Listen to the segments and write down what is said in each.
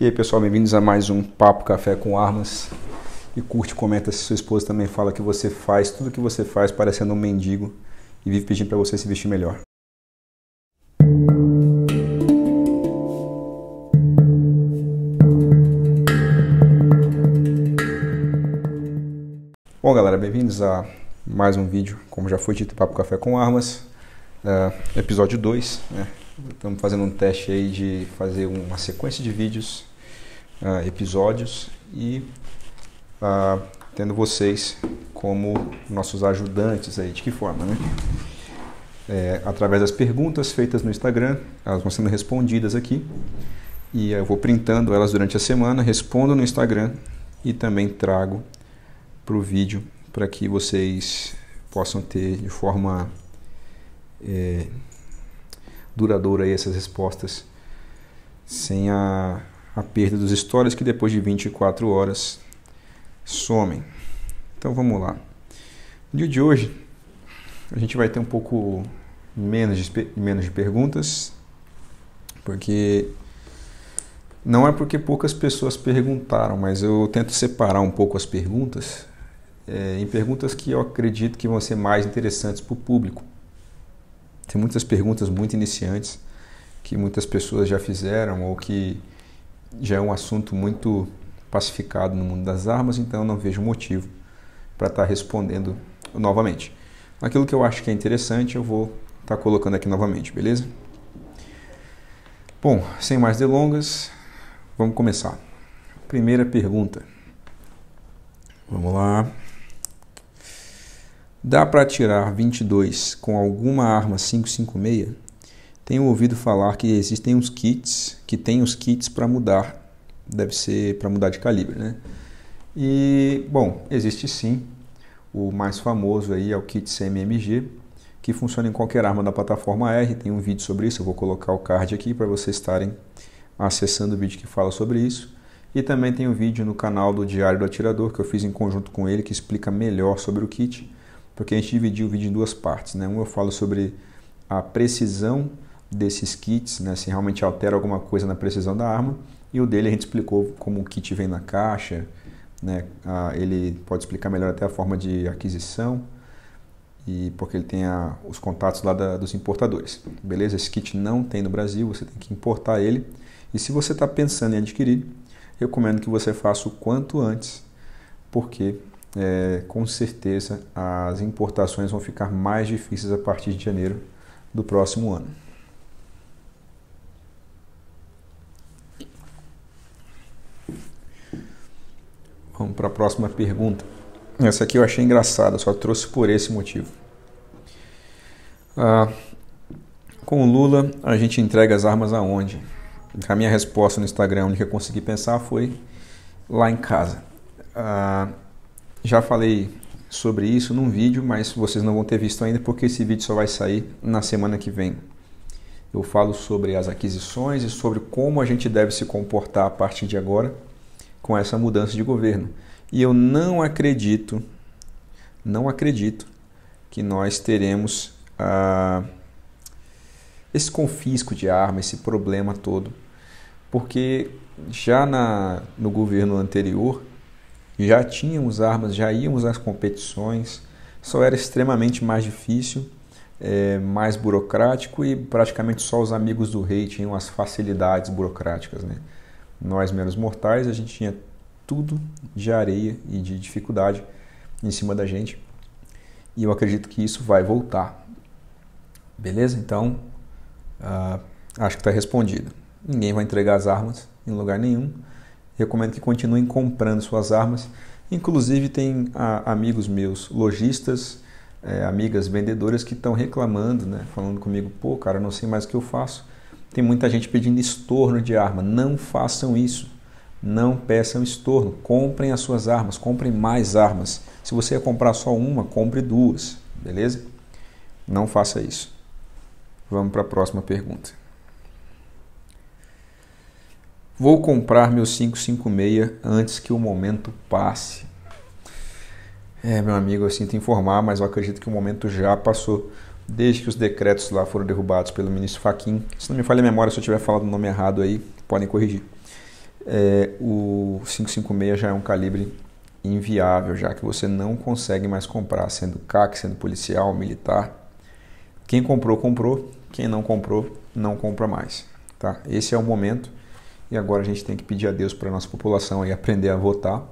E aí, pessoal, bem-vindos a mais um Papo Café com Armas. E curte, comenta se sua esposa também fala que você faz tudo que você faz parecendo um mendigo e vive pedindo para você se vestir melhor. Bom, galera, bem-vindos a mais um vídeo, como já foi dito, Papo Café com Armas, é, episódio 2, né? Estamos fazendo um teste aí de fazer uma sequência de vídeos uh, episódios e uh, tendo vocês como nossos ajudantes aí, de que forma, né? É, através das perguntas feitas no Instagram, elas vão sendo respondidas aqui e eu vou printando elas durante a semana, respondo no Instagram e também trago para o vídeo para que vocês possam ter de forma é, duradoura essas respostas sem a a perda dos stories que depois de 24 horas somem. Então vamos lá. No dia de hoje a gente vai ter um pouco menos de, menos de perguntas, porque não é porque poucas pessoas perguntaram, mas eu tento separar um pouco as perguntas é, em perguntas que eu acredito que vão ser mais interessantes para o público. Tem muitas perguntas muito iniciantes que muitas pessoas já fizeram ou que já é um assunto muito pacificado no mundo das armas, então não vejo motivo para estar tá respondendo novamente. Aquilo que eu acho que é interessante, eu vou estar tá colocando aqui novamente, beleza? Bom, sem mais delongas, vamos começar. Primeira pergunta. Vamos lá. Dá para tirar 22 com alguma arma 556? Tenho ouvido falar que existem uns kits que tem os kits para mudar, deve ser para mudar de calibre, né? E bom, existe sim. O mais famoso aí é o kit CMMG, que funciona em qualquer arma da plataforma R. Tem um vídeo sobre isso, eu vou colocar o card aqui para vocês estarem acessando o vídeo que fala sobre isso. E também tem um vídeo no canal do Diário do Atirador que eu fiz em conjunto com ele que explica melhor sobre o kit, porque a gente dividiu o vídeo em duas partes, né? Um eu falo sobre a precisão desses kits, né, se realmente altera alguma coisa na precisão da arma. E o dele a gente explicou como o kit vem na caixa, né, ele pode explicar melhor até a forma de aquisição, e porque ele tem a, os contatos lá da, dos importadores. Beleza? Esse kit não tem no Brasil, você tem que importar ele. E se você está pensando em adquirir, recomendo que você faça o quanto antes, porque é, com certeza as importações vão ficar mais difíceis a partir de janeiro do próximo ano. Vamos para a próxima pergunta. Essa aqui eu achei engraçada, só trouxe por esse motivo. Ah, com o Lula, a gente entrega as armas aonde? A minha resposta no Instagram, onde eu consegui pensar, foi lá em casa. Ah, já falei sobre isso num vídeo, mas vocês não vão ter visto ainda porque esse vídeo só vai sair na semana que vem. Eu falo sobre as aquisições e sobre como a gente deve se comportar a partir de agora com essa mudança de governo. E eu não acredito, não acredito que nós teremos ah, esse confisco de arma, esse problema todo, porque já na, no governo anterior já tínhamos armas, já íamos às competições, só era extremamente mais difícil, é, mais burocrático e praticamente só os amigos do rei tinham as facilidades burocráticas, né? Nós, menos mortais, a gente tinha tudo de areia e de dificuldade em cima da gente. E eu acredito que isso vai voltar. Beleza? Então, uh, acho que está respondido. Ninguém vai entregar as armas em lugar nenhum. Recomendo que continuem comprando suas armas. Inclusive, tem a, ah, amigos meus, lojistas, é, amigas vendedoras que estão reclamando, né, falando comigo: pô, cara, não sei mais o que eu faço tem muita gente pedindo estorno de arma. Não façam isso. Não peçam estorno. Comprem as suas armas. Comprem mais armas. Se você ia comprar só uma, compre duas. Beleza? Não faça isso. Vamos para a próxima pergunta. Vou comprar meu 556 antes que o momento passe. É, meu amigo, eu sinto informar, mas eu acredito que o momento já passou desde que os decretos lá foram derrubados pelo ministro Faquin, Se não me falha a memória, se eu tiver falado o nome errado aí, podem corrigir. É, o 556 já é um calibre inviável, já que você não consegue mais comprar, sendo CAC, sendo policial, militar. Quem comprou, comprou. Quem não comprou, não compra mais. Tá? Esse é o momento. E agora a gente tem que pedir a Deus para a nossa população aí aprender a votar.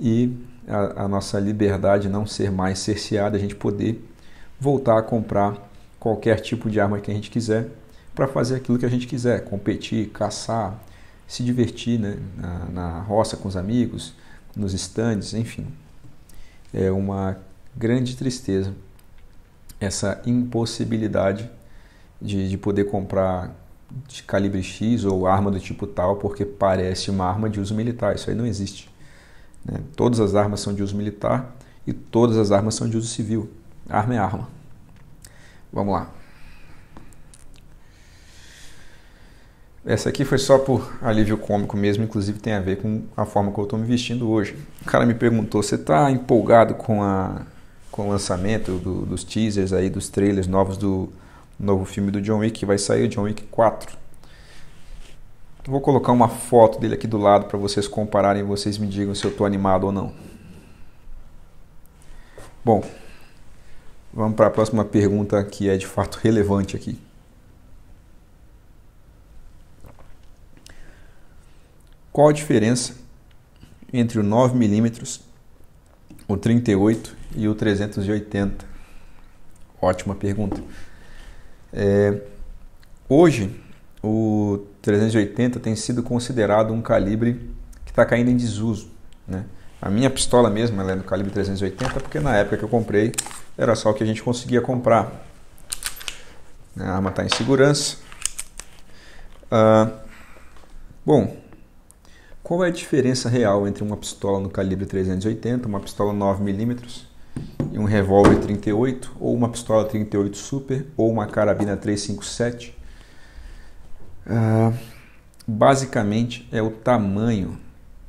E a, a nossa liberdade não ser mais cerceada, a gente poder voltar a comprar qualquer tipo de arma que a gente quiser para fazer aquilo que a gente quiser, competir, caçar, se divertir né? na, na roça com os amigos, nos estandes, enfim. É uma grande tristeza essa impossibilidade de, de poder comprar de calibre X ou arma do tipo tal porque parece uma arma de uso militar. Isso aí não existe. Né? Todas as armas são de uso militar e todas as armas são de uso civil. Arma é arma. Vamos lá. Essa aqui foi só por alívio cômico mesmo, inclusive tem a ver com a forma que eu estou me vestindo hoje. O cara me perguntou: você está empolgado com, a, com o lançamento do, dos teasers aí, dos trailers novos do novo filme do John Wick, que vai sair o John Wick 4? Vou colocar uma foto dele aqui do lado para vocês compararem e vocês me digam se eu estou animado ou não. Bom, Vamos para a próxima pergunta que é de fato relevante aqui. Qual a diferença entre o 9mm, o 38 e o 380? Ótima pergunta. É, hoje, o 380 tem sido considerado um calibre que está caindo em desuso. Né? A minha pistola mesmo ela é no calibre 380 porque na época que eu comprei era só o que a gente conseguia comprar. A arma está em segurança. Ah, bom, qual é a diferença real entre uma pistola no calibre 380, uma pistola 9mm e um revólver 38, ou uma pistola 38 Super, ou uma carabina 357? Ah, basicamente é o tamanho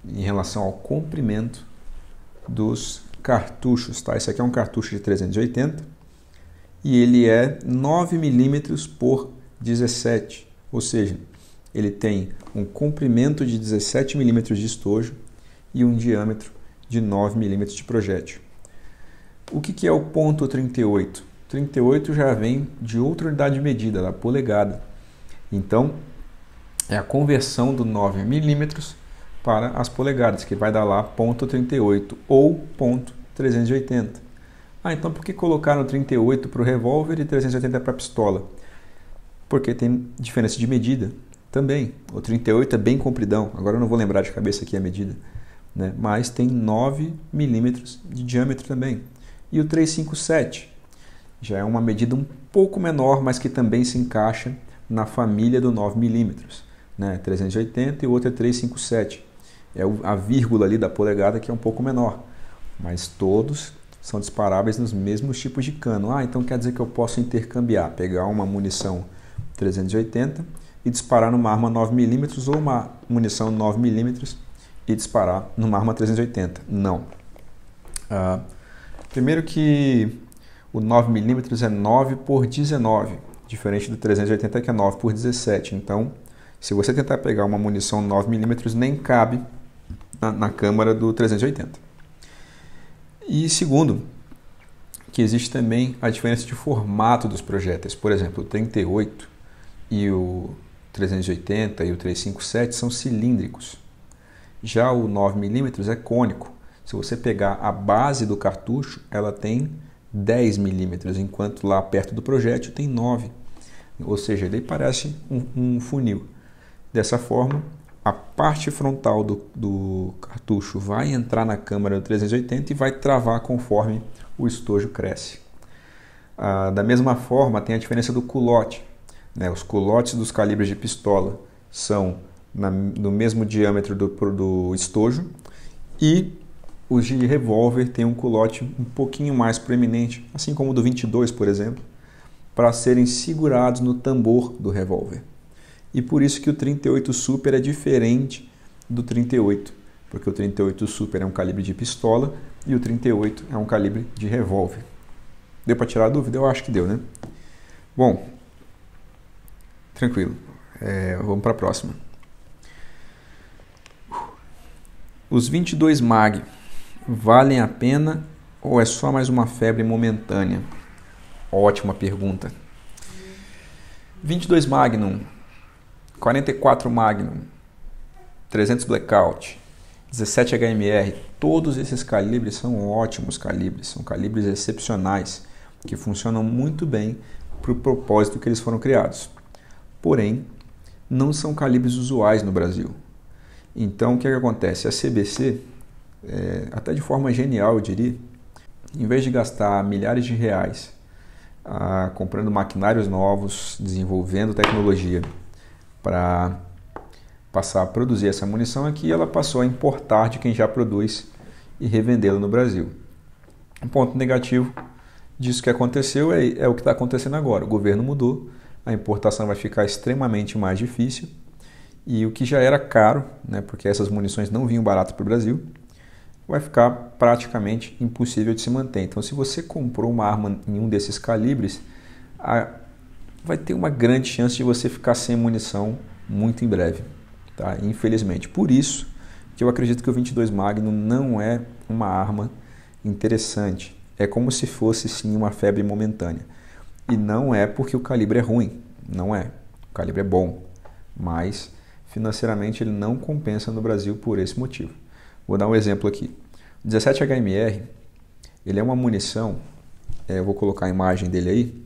em relação ao comprimento dos cartuchos, tá? Esse aqui é um cartucho de 380 e ele é 9 milímetros por 17, ou seja, ele tem um comprimento de 17 milímetros de estojo e um diâmetro de 9 milímetros de projétil. O que, que é o ponto 38? 38 já vem de outra unidade de medida, da polegada. Então, é a conversão do 9 milímetros para as polegadas, que vai dar lá ponto .38 ou ponto .380. Ah, então por que colocaram 38 para o revólver e 380 para a pistola? Porque tem diferença de medida também. O 38 é bem compridão, agora eu não vou lembrar de cabeça aqui a medida, né? mas tem 9 milímetros de diâmetro também. E o 357 já é uma medida um pouco menor, mas que também se encaixa na família do 9 milímetros. Né? 380 e o outro é 357 é a vírgula ali da polegada que é um pouco menor, mas todos são disparáveis nos mesmos tipos de cano. Ah, então quer dizer que eu posso intercambiar, pegar uma munição 380 e disparar numa arma 9mm ou uma munição 9mm e disparar numa arma 380. Não. Uh, primeiro que o 9mm é 9 por 19, diferente do 380 que é 9 por 17. Então, se você tentar pegar uma munição 9mm, nem cabe na, na Câmara do 380. E segundo, que existe também a diferença de formato dos projetos. Por exemplo, o 38 e o 380 e o 357 são cilíndricos. Já o 9mm é cônico. Se você pegar a base do cartucho, ela tem 10 milímetros, enquanto lá perto do projétil tem 9. Ou seja, ele parece um, um funil. Dessa forma, a parte frontal do, do cartucho vai entrar na câmara do 380 e vai travar conforme o estojo cresce. Ah, da mesma forma, tem a diferença do culote. Né? Os culotes dos calibres de pistola são na, no mesmo diâmetro do, do estojo e os de revólver têm um culote um pouquinho mais proeminente, assim como o do 22, por exemplo, para serem segurados no tambor do revólver e por isso que o 38 Super é diferente do 38, porque o 38 Super é um calibre de pistola e o 38 é um calibre de revólver. Deu para tirar a dúvida? Eu acho que deu, né? Bom, tranquilo. É, vamos para a próxima. Os 22 MAG valem a pena ou é só mais uma febre momentânea? Ótima pergunta. 22 Magnum 44 Magnum, 300 Blackout, 17 HMR, todos esses calibres são ótimos calibres, são calibres excepcionais que funcionam muito bem para o propósito que eles foram criados. Porém, não são calibres usuais no Brasil. Então, o que, é que acontece? A CBC, é, até de forma genial, eu diria, em vez de gastar milhares de reais ah, comprando maquinários novos, desenvolvendo tecnologia para passar a produzir essa munição é que ela passou a importar de quem já produz e revendê-la no Brasil. Um ponto negativo disso que aconteceu é, é o que está acontecendo agora. O governo mudou, a importação vai ficar extremamente mais difícil e o que já era caro, né, porque essas munições não vinham barato para o Brasil, vai ficar praticamente impossível de se manter. Então, se você comprou uma arma em um desses calibres, a vai ter uma grande chance de você ficar sem munição muito em breve, tá? Infelizmente. Por isso que eu acredito que o 22 Magnum não é uma arma interessante. É como se fosse sim uma febre momentânea. E não é porque o calibre é ruim, não é. O calibre é bom, mas financeiramente ele não compensa no Brasil por esse motivo. Vou dar um exemplo aqui. O 17 HMR, ele é uma munição, é, eu vou colocar a imagem dele aí,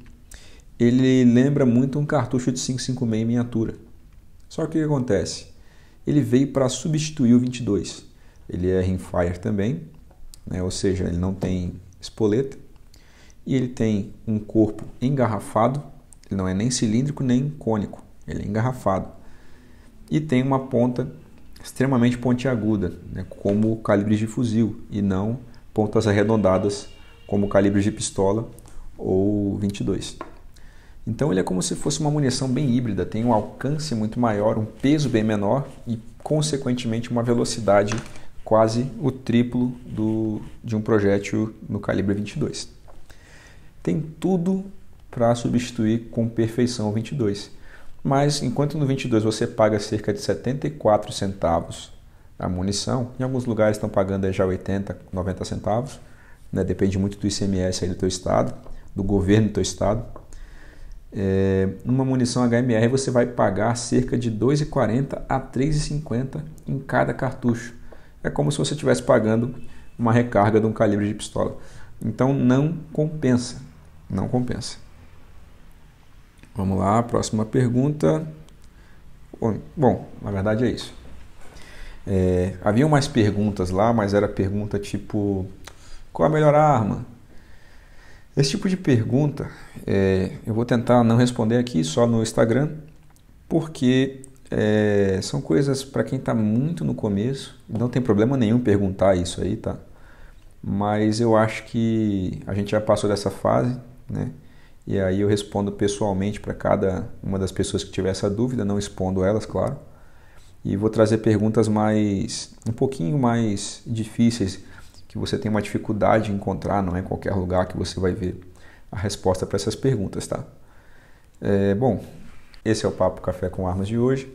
ele lembra muito um cartucho de 556 em miniatura. Só que o que acontece? Ele veio para substituir o 22. Ele é rimfire também, né? ou seja, ele não tem espoleta. E ele tem um corpo engarrafado, ele não é nem cilíndrico nem cônico, ele é engarrafado. E tem uma ponta extremamente pontiaguda, né? como calibres de fuzil, e não pontas arredondadas como calibres de pistola ou 22. Então ele é como se fosse uma munição bem híbrida, tem um alcance muito maior, um peso bem menor e, consequentemente, uma velocidade quase o triplo do, de um projétil no calibre 22. Tem tudo para substituir com perfeição o 22. Mas enquanto no 22 você paga cerca de 74 centavos a munição, em alguns lugares estão pagando já 80, 90 centavos, né? depende muito do ICMS aí do teu estado, do governo do teu estado é, uma munição HMR você vai pagar cerca de 2,40 a 3,50 em cada cartucho. É como se você estivesse pagando uma recarga de um calibre de pistola. Então não compensa, não compensa. Vamos lá, próxima pergunta. Bom, na verdade é isso. É, haviam mais perguntas lá, mas era pergunta tipo: qual a melhor arma? Esse tipo de pergunta é, eu vou tentar não responder aqui, só no Instagram, porque é, são coisas para quem está muito no começo, não tem problema nenhum perguntar isso aí, tá? Mas eu acho que a gente já passou dessa fase, né? E aí eu respondo pessoalmente para cada uma das pessoas que tiver essa dúvida, não expondo elas, claro. E vou trazer perguntas mais um pouquinho mais difíceis que você tem uma dificuldade em encontrar, não é em qualquer lugar que você vai ver a resposta para essas perguntas, tá? É, bom, esse é o Papo Café com Armas de hoje.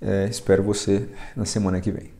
É, espero você na semana que vem.